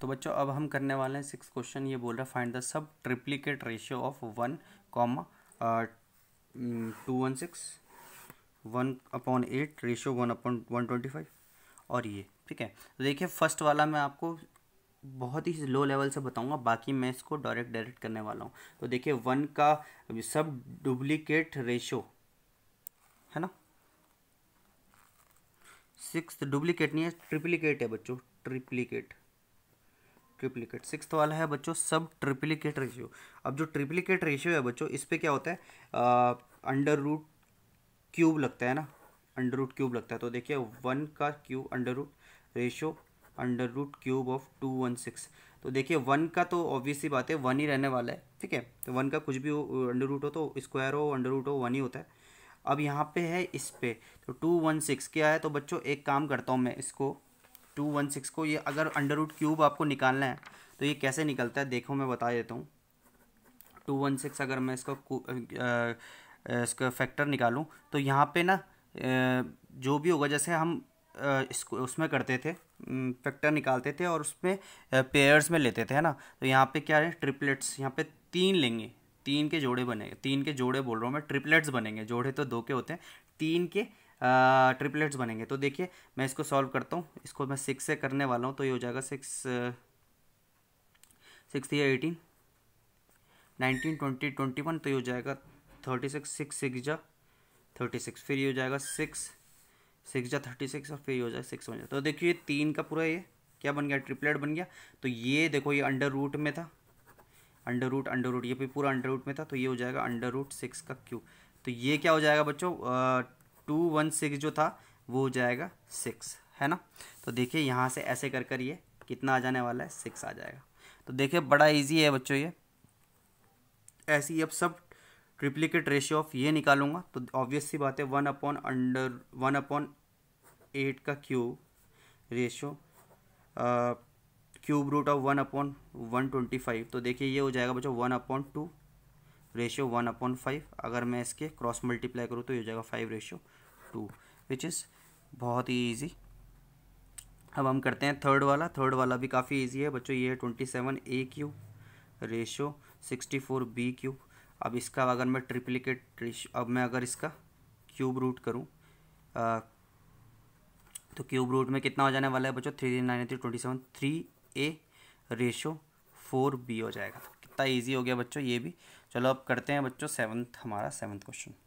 तो बच्चों अब हम करने वाले हैं सिक्स क्वेश्चन ये बोल रहा है find the subtriplicate ratio of one comma two one six one upon eight ratio one upon one twenty five और ये ठीक है तो देखिए फर्स्ट वाला मैं आपको बहुत ही लो लेवल से बताऊंगा बाकी मैं इसको डायरेक्ट डायरेक्ट करने वाला हूँ तो देखिए वन का सब डुप्लीकेट रेशो है ना सिक्स डुप्लीकेट तो नहीं है ट्रिप्लीकेट है बच्चों ट्रिप्लीकेट ट्रिप्लीकेट सिक्स वाला है बच्चों सब ट्रिप्लीकेट रेशियो अब जो ट्रिप्लीकेट रेशियो है बच्चों इस पर क्या होता है अंडर रूट क्यूब लगता है ना अंडर रूट क्यूब लगता है तो देखिए वन का cube under root ratio under root cube of two one six तो देखिए वन का तो ऑब्वियसली बात है वन ही रहने वाला है ठीक है तो वन का कुछ भी हो अंडर रूट हो तो स्क्वायर हो अंडर रूट हो वन ही होता है अब यहाँ पे है इस पर तो टू वन सिक्स क्या है तो बच्चों एक काम करता हूँ मैं इसको टू वन सिक्स को ये अगर अंडर रूट क्यूब आपको निकालना है तो ये कैसे निकलता है देखो मैं बता देता हूँ टू वन सिक्स अगर मैं इसका इसका फैक्टर निकालूँ तो यहाँ पे ना जो भी होगा जैसे हम इसको उसमें करते थे फैक्टर निकालते थे और उसमें पेयर्स में लेते थे है ना तो यहाँ पे क्या है ट्रिपलेट्स यहाँ पे तीन लेंगे तीन के जोड़े बनेंगे तीन के जोड़े बोल रहा हूँ मैं ट्रिपलेट्स बनेंगे जोड़े तो दो के होते हैं तीन के ट्रिपलेट्स बनेंगे तो देखिए मैं इसको सॉल्व करता हूँ इसको मैं सिक्स से करने वाला हूँ तो ये हो जाएगा सिक्स सिक्स या eighteen nineteen twenty twenty one तो ये हो जाएगा थर्टी सिक्स सिक्स सिक्स जा थर्टी सिक्स फिर ये हो जाएगा सिक्स सिक्स जा थर्टी सिक्स और फिर ये हो जाएगा सिक्स बन जाएगा तो देखिए तीन का पूरा ये क्या बन गया ट्रिपलेट बन गया तो ये देखो ये अंडर रूट में था अंडर रूट अंडर रूट ये भी पूरा अंडर रूट में था तो ये हो जाएगा अंडर रूट सिक्स का क्यू तो ये क्या हो जाएगा बच्चों टू वन सिक्स जो था वो हो जाएगा सिक्स है ना तो देखिए यहाँ से ऐसे कर कर ये कितना आ जाने वाला है सिक्स आ जाएगा तो देखिए बड़ा इजी है बच्चों ये ऐसी ही अब सब ट्रिप्लीकेट रेशियो ऑफ ये निकालूंगा तो ऑब्वियस सी बात है one upon under one upon eight का cube ratio cube root of one upon one twenty five तो देखिए ये हो जाएगा बच्चों one upon two ratio one upon five अगर मैं इसके क्रॉस मल्टीप्लाई करूँ तो ये हो जाएगा five ratio two which is बहुत ही ईजी अब हम करते हैं थर्ड वाला थर्ड वाला भी काफ़ी ईजी है बच्चों ये है twenty seven A Q ratio sixty four B Q अब इसका अगर मैं ट्रिप्लिकेट रेशो अब मैं अगर इसका क्यूब रूट करूँ तो क्यूब रूट में कितना हो जाने वाला है बच्चों three nine three twenty seven three A ratio four B हो जाएगा कितना ईजी हो गया बच्चों ये भी चलो अब करते हैं बच्चों सेवन्थ हमारा सेवन्थ क्वेश्चन